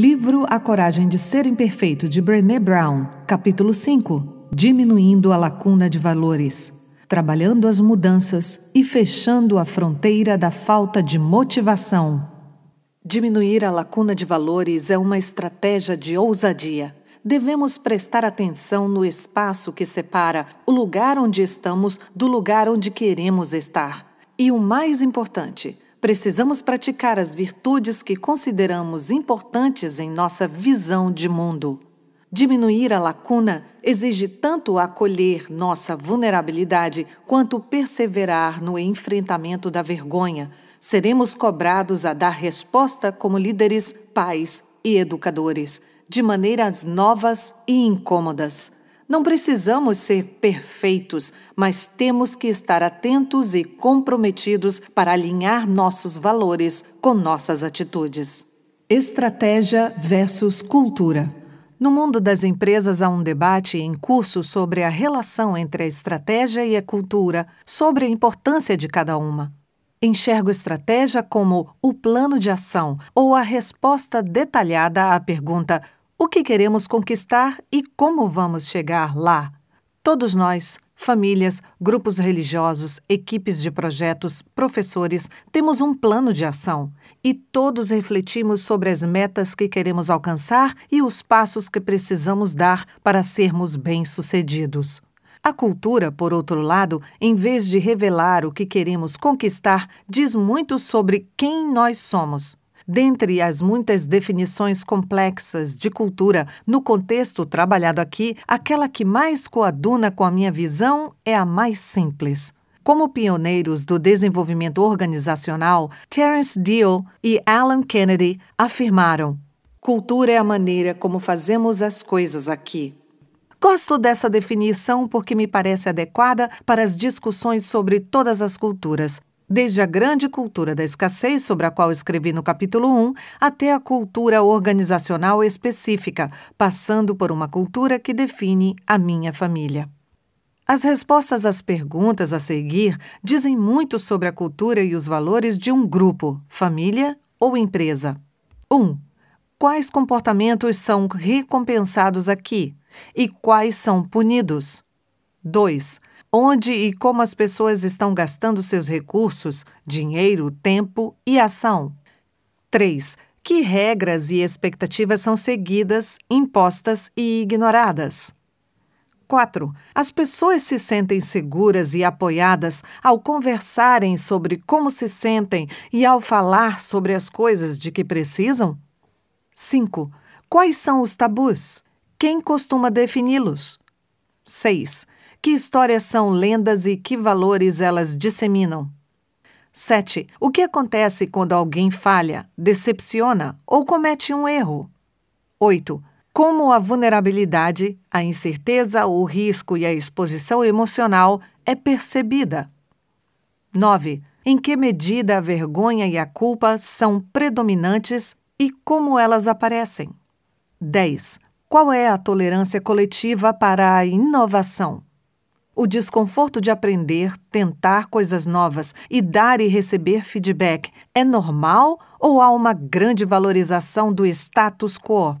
Livro A Coragem de Ser Imperfeito, de Brené Brown, capítulo 5 Diminuindo a lacuna de valores, trabalhando as mudanças e fechando a fronteira da falta de motivação. Diminuir a lacuna de valores é uma estratégia de ousadia. Devemos prestar atenção no espaço que separa o lugar onde estamos do lugar onde queremos estar. E o mais importante, precisamos praticar as virtudes que consideramos importantes em nossa visão de mundo. Diminuir a lacuna exige tanto acolher nossa vulnerabilidade quanto perseverar no enfrentamento da vergonha. Seremos cobrados a dar resposta como líderes, pais e educadores, de maneiras novas e incômodas. Não precisamos ser perfeitos, mas temos que estar atentos e comprometidos para alinhar nossos valores com nossas atitudes. Estratégia versus cultura. No mundo das empresas há um debate em curso sobre a relação entre a estratégia e a cultura, sobre a importância de cada uma. Enxergo estratégia como o plano de ação ou a resposta detalhada à pergunta: o que queremos conquistar e como vamos chegar lá. Todos nós, famílias, grupos religiosos, equipes de projetos, professores, temos um plano de ação e todos refletimos sobre as metas que queremos alcançar e os passos que precisamos dar para sermos bem-sucedidos. A cultura, por outro lado, em vez de revelar o que queremos conquistar, diz muito sobre quem nós somos. Dentre as muitas definições complexas de cultura no contexto trabalhado aqui, aquela que mais coaduna com a minha visão é a mais simples. Como pioneiros do desenvolvimento organizacional, Terence Deal e Alan Kennedy afirmaram: cultura é a maneira como fazemos as coisas aqui. Gosto dessa definição porque me parece adequada para as discussões sobre todas as culturas, desde a grande cultura da escassez, sobre a qual escrevi no capítulo 1, até a cultura organizacional específica, passando por uma cultura que define a minha família. As respostas às perguntas a seguir dizem muito sobre a cultura e os valores de um grupo, família ou empresa. 1. Um, quais comportamentos são recompensados aqui e quais são punidos? 2 onde e como as pessoas estão gastando seus recursos, dinheiro, tempo e ação. 3. Que regras e expectativas são seguidas, impostas e ignoradas? 4. As pessoas se sentem seguras e apoiadas ao conversarem sobre como se sentem e ao falar sobre as coisas de que precisam? 5. Quais são os tabus? Quem costuma defini-los? 6. Que histórias são lendas e que valores elas disseminam? 7. O que acontece quando alguém falha, decepciona ou comete um erro? 8. Como a vulnerabilidade, a incerteza, o risco e a exposição emocional é percebida? 9. Em que medida a vergonha e a culpa são predominantes e como elas aparecem? 10. Qual é a tolerância coletiva para a inovação? O desconforto de aprender, tentar coisas novas e dar e receber feedback é normal ou há uma grande valorização do status quo?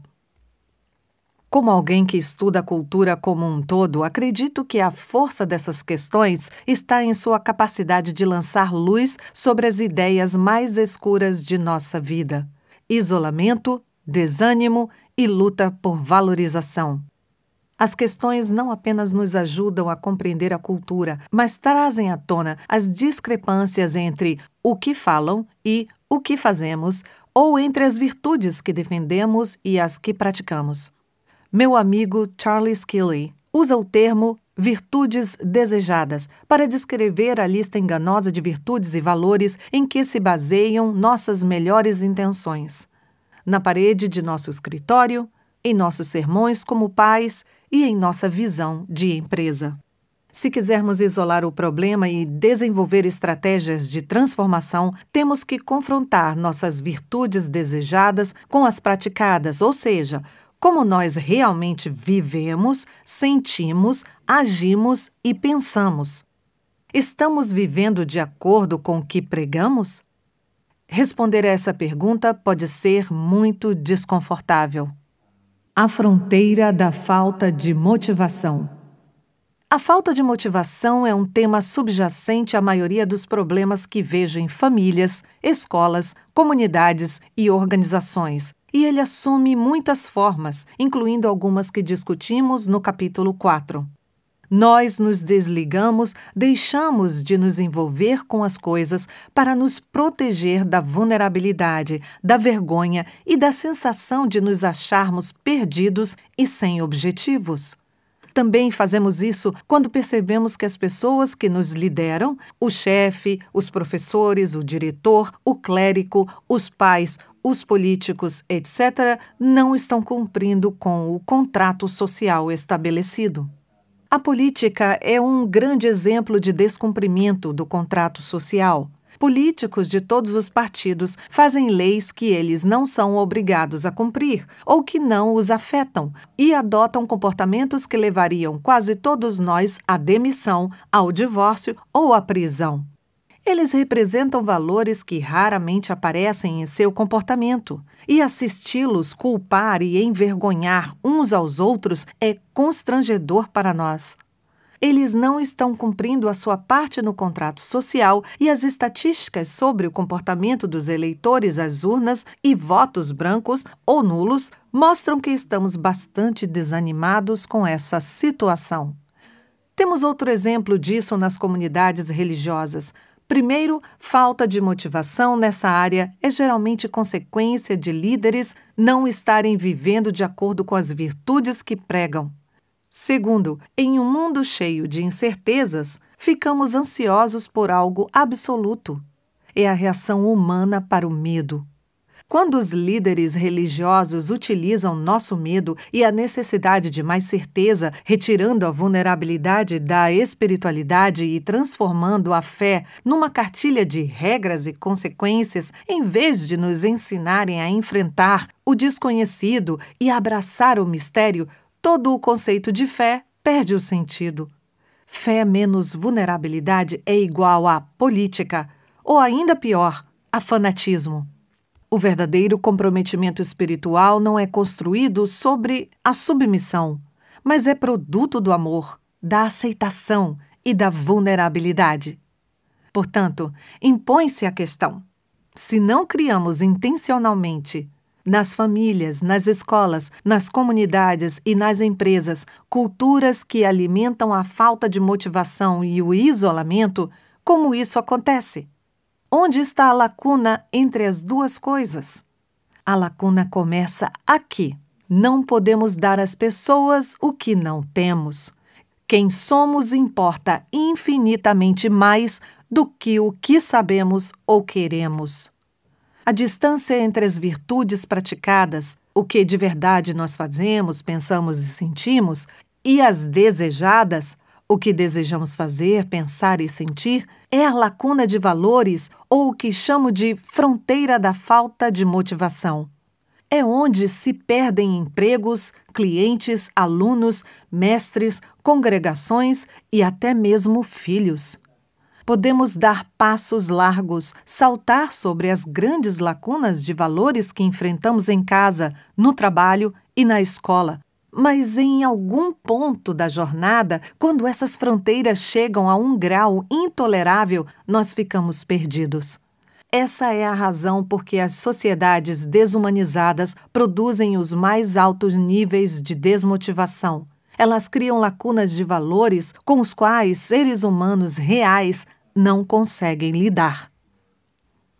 Como alguém que estuda a cultura como um todo, acredito que a força dessas questões está em sua capacidade de lançar luz sobre as ideias mais escuras de nossa vida: isolamento, desânimo e luta por valorização. As questões não apenas nos ajudam a compreender a cultura, mas trazem à tona as discrepâncias entre o que falam e o que fazemos, ou entre as virtudes que defendemos e as que praticamos. Meu amigo Charles Kelly usa o termo virtudes desejadas para descrever a lista enganosa de virtudes e valores em que se baseiam nossas melhores intenções. Na parede de nosso escritório, em nossos sermões como pais e em nossa visão de empresa. Se quisermos isolar o problema e desenvolver estratégias de transformação, temos que confrontar nossas virtudes desejadas com as praticadas, ou seja, como nós realmente vivemos, sentimos, agimos e pensamos. Estamos vivendo de acordo com o que pregamos? Responder a essa pergunta pode ser muito desconfortável. A fronteira da falta de motivação. A falta de motivação é um tema subjacente à maioria dos problemas que vejo em famílias, escolas, comunidades e organizações, e ele assume muitas formas, incluindo algumas que discutimos no capítulo 4. Nós nos desligamos, deixamos de nos envolver com as coisas para nos proteger da vulnerabilidade, da vergonha e da sensação de nos acharmos perdidos e sem objetivos. Também fazemos isso quando percebemos que as pessoas que nos lideram, o chefe, os professores, o diretor, o clérigo, os pais, os políticos, etc., não estão cumprindo com o contrato social estabelecido. A política é um grande exemplo de descumprimento do contrato social. Políticos de todos os partidos fazem leis que eles não são obrigados a cumprir ou que não os afetam e adotam comportamentos que levariam quase todos nós à demissão, ao divórcio ou à prisão. Eles representam valores que raramente aparecem em seu comportamento, e assisti-los culpar e envergonhar uns aos outros é constrangedor para nós. Eles não estão cumprindo a sua parte no contrato social e as estatísticas sobre o comportamento dos eleitores às urnas e votos brancos ou nulos mostram que estamos bastante desanimados com essa situação. Temos outro exemplo disso nas comunidades religiosas. Primeiro, falta de motivação nessa área é geralmente consequência de líderes não estarem vivendo de acordo com as virtudes que pregam. Segundo, em um mundo cheio de incertezas, ficamos ansiosos por algo absoluto. É a reação humana para o medo. Quando os líderes religiosos utilizam nosso medo e a necessidade de mais certeza, retirando a vulnerabilidade da espiritualidade e transformando a fé numa cartilha de regras e consequências, em vez de nos ensinarem a enfrentar o desconhecido e abraçar o mistério, todo o conceito de fé perde o sentido. Fé menos vulnerabilidade é igual a política, ou ainda pior, a fanatismo. O verdadeiro comprometimento espiritual não é construído sobre a submissão, mas é produto do amor, da aceitação e da vulnerabilidade. Portanto, impõe-se a questão: se não criamos intencionalmente nas famílias, nas escolas, nas comunidades e nas empresas, culturas que alimentam a falta de motivação e o isolamento, como isso acontece? Onde está a lacuna entre as duas coisas? A lacuna começa aqui. Não podemos dar às pessoas o que não temos. Quem somos importa infinitamente mais do que o que sabemos ou queremos. A distância entre as virtudes praticadas, o que de verdade nós fazemos, pensamos e sentimos, e as desejadas o que desejamos fazer, pensar e sentir é a lacuna de valores ou o que chamo de fronteira da falta de motivação. É onde se perdem empregos, clientes, alunos, mestres, congregações e até mesmo filhos. Podemos dar passos largos, saltar sobre as grandes lacunas de valores que enfrentamos em casa, no trabalho e na escola, mas em algum ponto da jornada, quando essas fronteiras chegam a um grau intolerável, nós ficamos perdidos. Essa é a razão por que as sociedades desumanizadas produzem os mais altos níveis de desmotivação. Elas criam lacunas de valores com os quais seres humanos reais não conseguem lidar.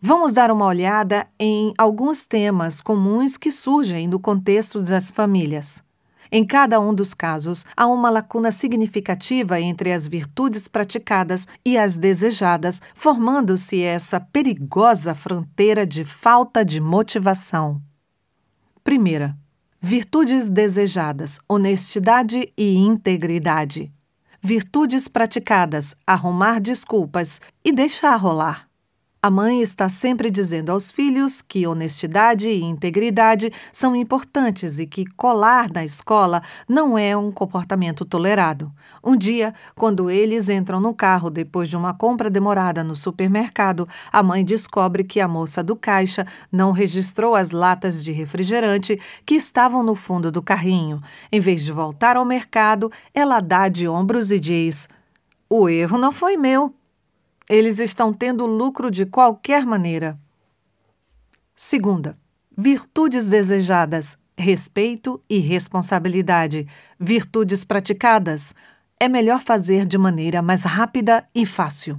Vamos dar uma olhada em alguns temas comuns que surgem no contexto das famílias. Em cada um dos casos, há uma lacuna significativa entre as virtudes praticadas e as desejadas, formando-se essa perigosa fronteira de falta de motivação. Primeira, virtudes desejadas, honestidade e integridade. Virtudes praticadas, arrumar desculpas e deixar rolar. A mãe está sempre dizendo aos filhos que honestidade e integridade são importantes e que colar na escola não é um comportamento tolerado. Um dia, quando eles entram no carro depois de uma compra demorada no supermercado, a mãe descobre que a moça do caixa não registrou as latas de refrigerante que estavam no fundo do carrinho. Em vez de voltar ao mercado, ela dá de ombros e diz: O erro não foi meu. Eles estão tendo lucro de qualquer maneira. Segunda, virtudes desejadas, respeito e responsabilidade. Virtudes praticadas, é melhor fazer de maneira mais rápida e fácil.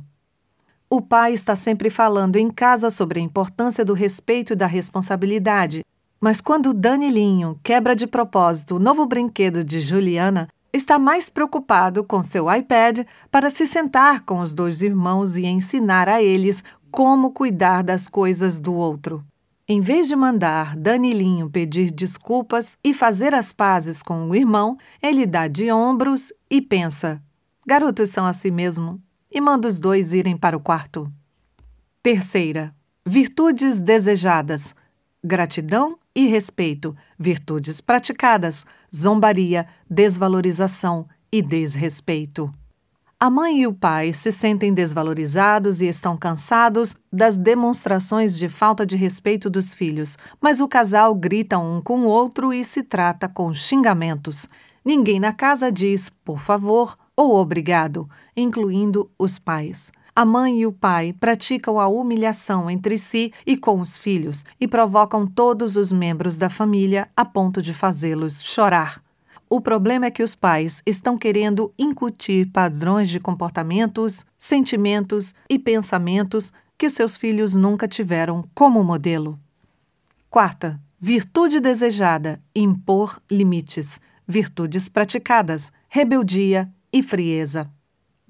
O pai está sempre falando em casa sobre a importância do respeito e da responsabilidade, mas quando Danilinho quebra de propósito o novo brinquedo de Juliana, está mais preocupado com seu iPad para se sentar com os dois irmãos e ensinar a eles como cuidar das coisas do outro. Em vez de mandar Danilinho pedir desculpas e fazer as pazes com o irmão, ele dá de ombros e pensa: garotos são assim mesmo, e manda os dois irem para o quarto. Terceira, virtudes desejadas: gratidão e respeito, virtudes praticadas, zombaria, desvalorização e desrespeito. A mãe e o pai se sentem desvalorizados e estão cansados das demonstrações de falta de respeito dos filhos, mas o casal grita um com o outro e se trata com xingamentos. Ninguém na casa diz por favor ou obrigado, incluindo os pais. A mãe e o pai praticam a humilhação entre si e com os filhos e provocam todos os membros da família a ponto de fazê-los chorar. O problema é que os pais estão querendo incutir padrões de comportamentos, sentimentos e pensamentos que seus filhos nunca tiveram como modelo. Quarta, virtude desejada: impor limites, virtudes praticadas, rebeldia e frieza.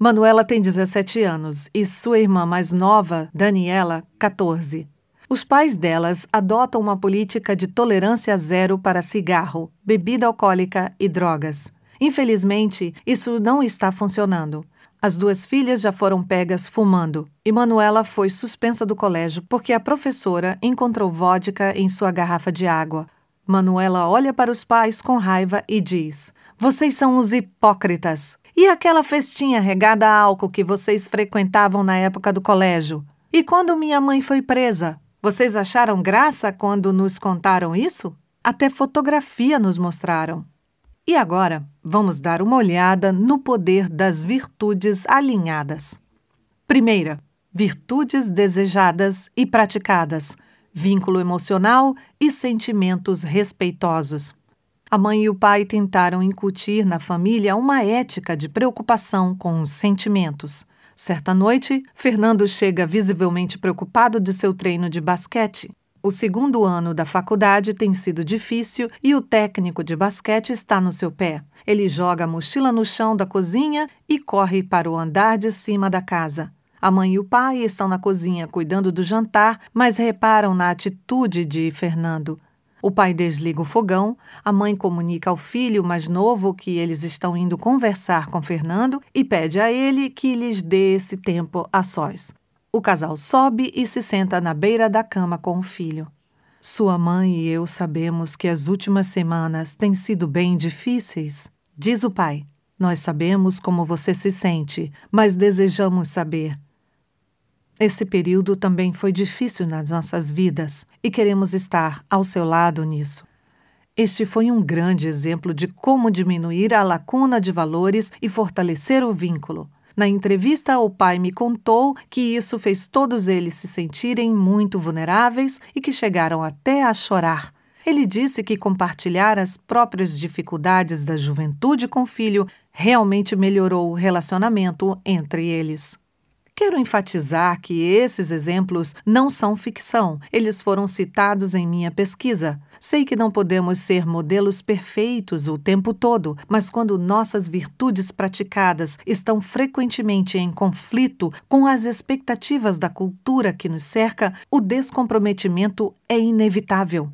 Manuela tem 17 anos e sua irmã mais nova, Daniela, 14. Os pais delas adotam uma política de tolerância zero para cigarro, bebida alcoólica e drogas. Infelizmente, isso não está funcionando. As duas filhas já foram pegas fumando e Manuela foi suspensa do colégio porque a professora encontrou vodka em sua garrafa de água. Manuela olha para os pais com raiva e diz: Vocês são os hipócritas. E aquela festinha regada a álcool que vocês frequentavam na época do colégio? E quando minha mãe foi presa? Vocês acharam graça quando nos contaram isso? Até fotografia nos mostraram. E agora, vamos dar uma olhada no poder das virtudes alinhadas. Primeira, virtudes desejadas e praticadas, vínculo emocional e sentimentos respeitosos. A mãe e o pai tentaram incutir na família uma ética de preocupação com os sentimentos. Certa noite, Fernando chega visivelmente preocupado de seu treino de basquete. O segundo ano da faculdade tem sido difícil e o técnico de basquete está no seu pé. Ele joga a mochila no chão da cozinha e corre para o andar de cima da casa. A mãe e o pai estão na cozinha cuidando do jantar, mas reparam na atitude de Fernando. O pai desliga o fogão, a mãe comunica ao filho mais novo que eles estão indo conversar com Fernando e pede a ele que lhes dê esse tempo a sós. O casal sobe e se senta na beira da cama com o filho. Sua mãe e eu sabemos que as últimas semanas têm sido bem difíceis, diz o pai. Nós sabemos como você se sente, mas desejamos saber esse período também foi difícil nas nossas vidas e queremos estar ao seu lado nisso. Este foi um grande exemplo de como diminuir a lacuna de valores e fortalecer o vínculo. Na entrevista, o pai me contou que isso fez todos eles se sentirem muito vulneráveis e que chegaram até a chorar. Ele disse que compartilhar as próprias dificuldades da juventude com o filho realmente melhorou o relacionamento entre eles. Quero enfatizar que esses exemplos não são ficção, eles foram citados em minha pesquisa. Sei que não podemos ser modelos perfeitos o tempo todo, mas quando nossas virtudes praticadas estão frequentemente em conflito com as expectativas da cultura que nos cerca, o descomprometimento é inevitável.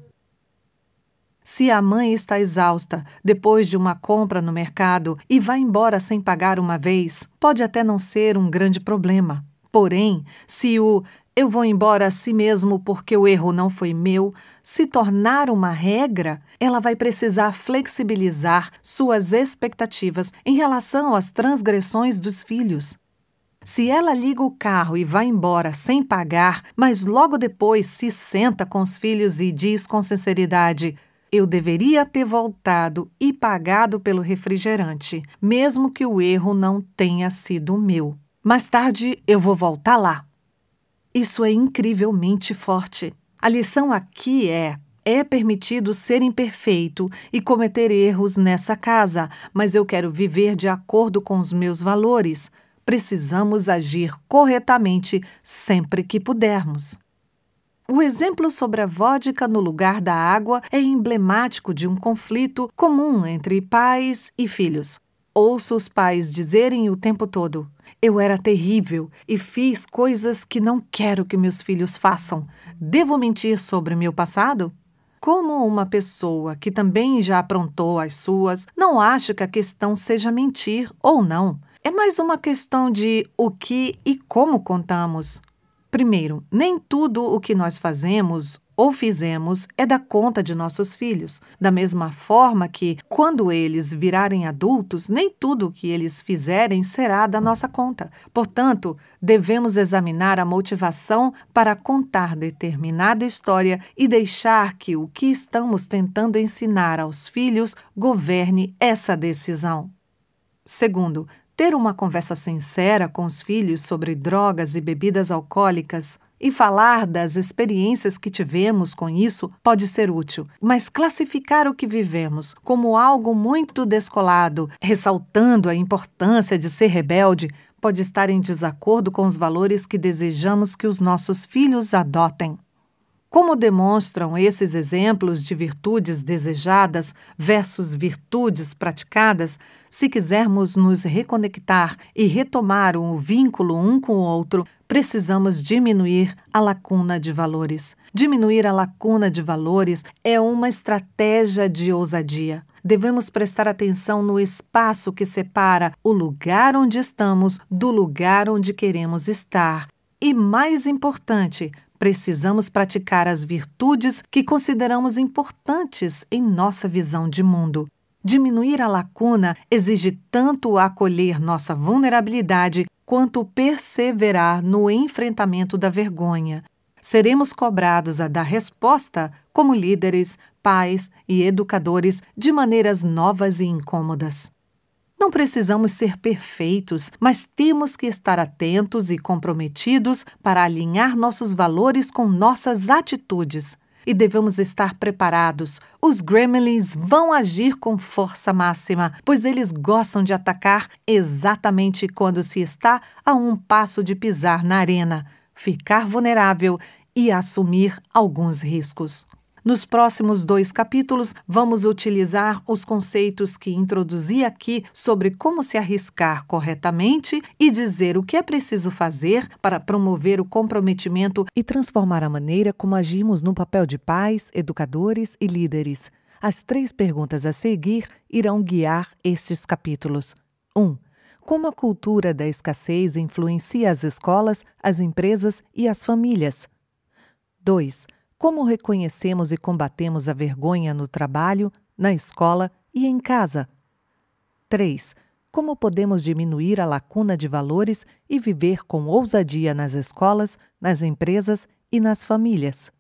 Se a mãe está exausta depois de uma compra no mercado e vai embora sem pagar uma vez, pode até não ser um grande problema. Porém, se o eu vou embora a si mesmo porque o erro não foi meu, se tornar uma regra, ela vai precisar flexibilizar suas expectativas em relação às transgressões dos filhos. Se ela liga o carro e vai embora sem pagar, mas logo depois se senta com os filhos e diz com sinceridade: eu deveria ter voltado e pagado pelo refrigerante, mesmo que o erro não tenha sido meu. Mais tarde eu vou voltar lá. Isso é incrivelmente forte. A lição aqui é: é permitido ser imperfeito e cometer erros nessa casa, mas eu quero viver de acordo com os meus valores. Precisamos agir corretamente sempre que pudermos. O exemplo sobre a vodka no lugar da água é emblemático de um conflito comum entre pais e filhos. Ouço os pais dizerem o tempo todo: Eu era terrível e fiz coisas que não quero que meus filhos façam. Devo mentir sobre meu passado? Como uma pessoa que também já aprontou as suas, não acho que a questão seja mentir ou não. É mais uma questão de o que e como contamos. Primeiro, nem tudo o que nós fazemos ou fizemos é da conta de nossos filhos. Da mesma forma que, quando eles virarem adultos, nem tudo o que eles fizerem será da nossa conta. Portanto, devemos examinar a motivação para contar determinada história e deixar que o que estamos tentando ensinar aos filhos governe essa decisão. Segundo, ter uma conversa sincera com os filhos sobre drogas e bebidas alcoólicas e falar das experiências que tivemos com isso pode ser útil, mas classificar o que vivemos como algo muito descolado, ressaltando a importância de ser rebelde, pode estar em desacordo com os valores que desejamos que os nossos filhos adotem. Como demonstram esses exemplos de virtudes desejadas versus virtudes praticadas, se quisermos nos reconectar e retomar o um vínculo um com o outro, precisamos diminuir a lacuna de valores. Diminuir a lacuna de valores é uma estratégia de ousadia devemos prestar atenção no espaço que separa o lugar onde estamos do lugar onde queremos estar. E mais importante, precisamos praticar as virtudes que consideramos importantes em nossa visão de mundo. Diminuir a lacuna exige tanto acolher nossa vulnerabilidade quanto perseverar no enfrentamento da vergonha. Seremos cobrados a dar resposta como líderes, pais e educadores de maneiras novas e incômodas. Não precisamos ser perfeitos, mas temos que estar atentos e comprometidos para alinhar nossos valores com nossas atitudes. E devemos estar preparados. Os gremlins vão agir com força máxima, pois eles gostam de atacar exatamente quando se está a um passo de pisar na arena, ficar vulnerável e assumir alguns riscos. Nos próximos dois capítulos, vamos utilizar os conceitos que introduzi aqui sobre como se arriscar corretamente e dizer o que é preciso fazer para promover o comprometimento e transformar a maneira como agimos no papel de pais, educadores e líderes. As três perguntas a seguir irão guiar estes capítulos. 1. Um, como a cultura da escassez influencia as escolas, as empresas e as famílias? 2. Como reconhecemos e combatemos a vergonha no trabalho, na escola e em casa? 3. Como podemos diminuir a lacuna de valores e viver com ousadia nas escolas, nas empresas e nas famílias?